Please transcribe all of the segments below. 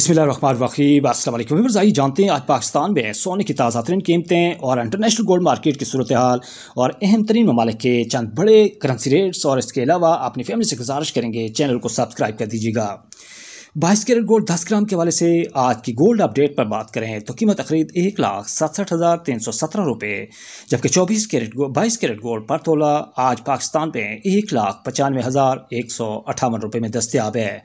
वकीब असल आई जानते हैं आज पाकिस्तान में सोने की ताज़ा तरीन कीमतें और इंटरनेशनल गोल्ड मार्केट की सूरत हाल और अहम तरीन ममालिक के चंद बड़े करेंसी रेट्स और इसके अलावा अपनी फैमिली से गुजारिश करेंगे चैनल को सब्सक्राइब कर दीजिएगा बाईस कैरेट गोल्ड दस ग्राम के वाले से आज की गोल्ड अपडेट पर बात करें तो कीमत खरीद एक लाख सड़सठ हज़ार तीन सौ सत्रह रुपये जबकि चौबीस कैरेट बाईस कैरेट गोल्ड पर तोला आज पाकिस्तान में एक लाख पचानवे हज़ार एक सौ अठावन रुपये में दस्तियाब है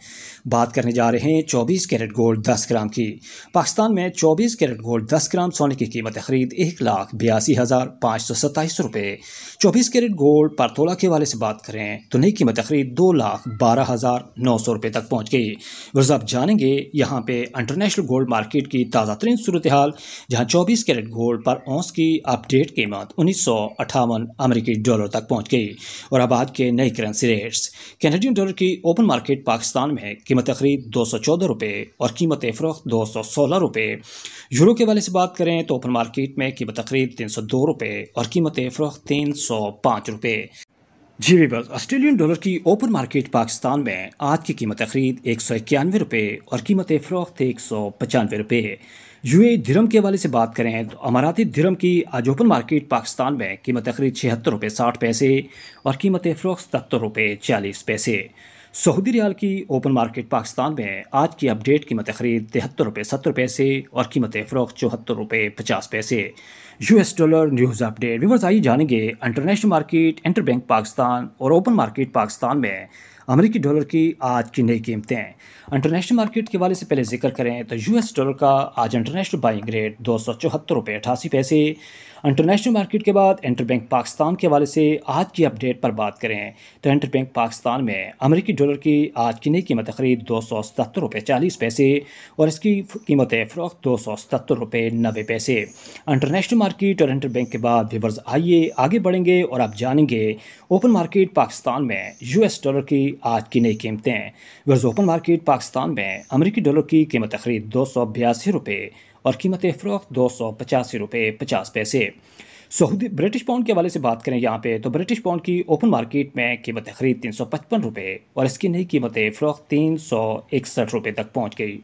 बात करने जा रहे हैं चौबीस कैरेट गोल्ड दस ग्राम की पाकिस्तान में चौबीस कैरेट गोल्ड दस ग्राम सोने की कीमत खरीद एक लाख बयासी हज़ार पाँच सौ सत्ताईस रुपये चौबीस कैरेट गोल्ड पर तोला के वाले से बात करें तो नई कीमत खरीद दो लाख बारह हज़ार नौ सौ रुपये तक पहुँच गई वर्जा आप जानेंगे यहाँ पे इंटरनेशनल गोल्ड मार्केट की ताज़ा तरीन सूरत हाल जहाँ चौबीस कैरेट गोल्ड पर औंस की अपडेट कीमत उन्नीस सौ अट्ठावन अमरीकी डॉलर तक पहुँच गई और अब आज के नई करेंसी रेट्स कैनेडियन डॉलर की ओपन मार्केट पाकिस्तान में कीमत तकरीब दो सौ चौदह रुपये और कीमत फरोख्त दो सौ सोलह रुपये यूरो के वाले से बात करें तो ओपन मार्केट में कीमत तकरीब तीन सौ दो रुपये और कीमत फरोख तीन सौ पाँच रुपये जी वीबर्स ऑस्ट्रेलियन डॉलर की ओपन मार्केट पाकिस्तान में आज की कीमत खरीद एक सौ इक्यानवे रुपये और कीमत फ़रोख्त एक सौ पचानवे रुपये है यू ए धर्म के हवाले से बात करें तो अमाराती धर्म की आज ओपन मार्केट पाकिस्तान में कीमत खरीद छिहत्तर रुपये साठ पैसे और कीमत फ़रोख्त सत्तर रुपये चालीस पैसे सऊदी रियाल की ओपन मार्केट पाकिस्तान में आज की अपडेट कीमत खरीद तिहत्तर रुपये सत्तर पैसे और कीमत फ़रोख चौहत्तर रुपये पचास पैसे U S dollar news update व्यवसाय जानेंगे international market interbank Pakistan और ओपन मार्केट पाकिस्तान में अमेरिकी डॉलर की आज की नई कीमतें इंटरनेशनल मार्केट के वाले से पहले जिक्र करें तो यूएस डॉलर का आज इंटरनेशनल बाइंग रेट दो सौ चौहत्तर रुपये अठासी पैसे इंटरनेशनल मार्केट के बाद इंटरबैंक पाकिस्तान के वाले से आज की अपडेट पर बात करें तो इंटरबैंक पाकिस्तान में अमेरिकी डॉलर की आज की नई कीमत खरीद दो सौ सतहत्तर रुपये चालीस पैसे और इसकी कीमत फरोख दो सौ सतहत्तर रुपये नबे पैसे इंटरनेशनल मार्केट और इंटरबैंक के बाद व्यूवर्स आइए आगे बढ़ेंगे और आप जानेंगे ओपन मार्केट पाकिस्तान में यूएस डॉलर की रही आज की नई कीमतें वर्ज ओपन मार्केट पाकिस्तान में अमरीकी डॉलर की कीमत तकरीब दो सौ बयासी रुपये और कीमत फरोख्त दो सौ पचासी रुपये पचास पैसे सऊदी ब्रिटिश पाउंड के हवाले से बात करें यहाँ पे तो ब्रिटिश पाउंड की ओपन मार्केट में कीमत तकरीब तीन सौ पचपन रुपये और इसकी नई कीमतें फरोख्त तीन सौ इकसठ रुपये तक पहुँच गई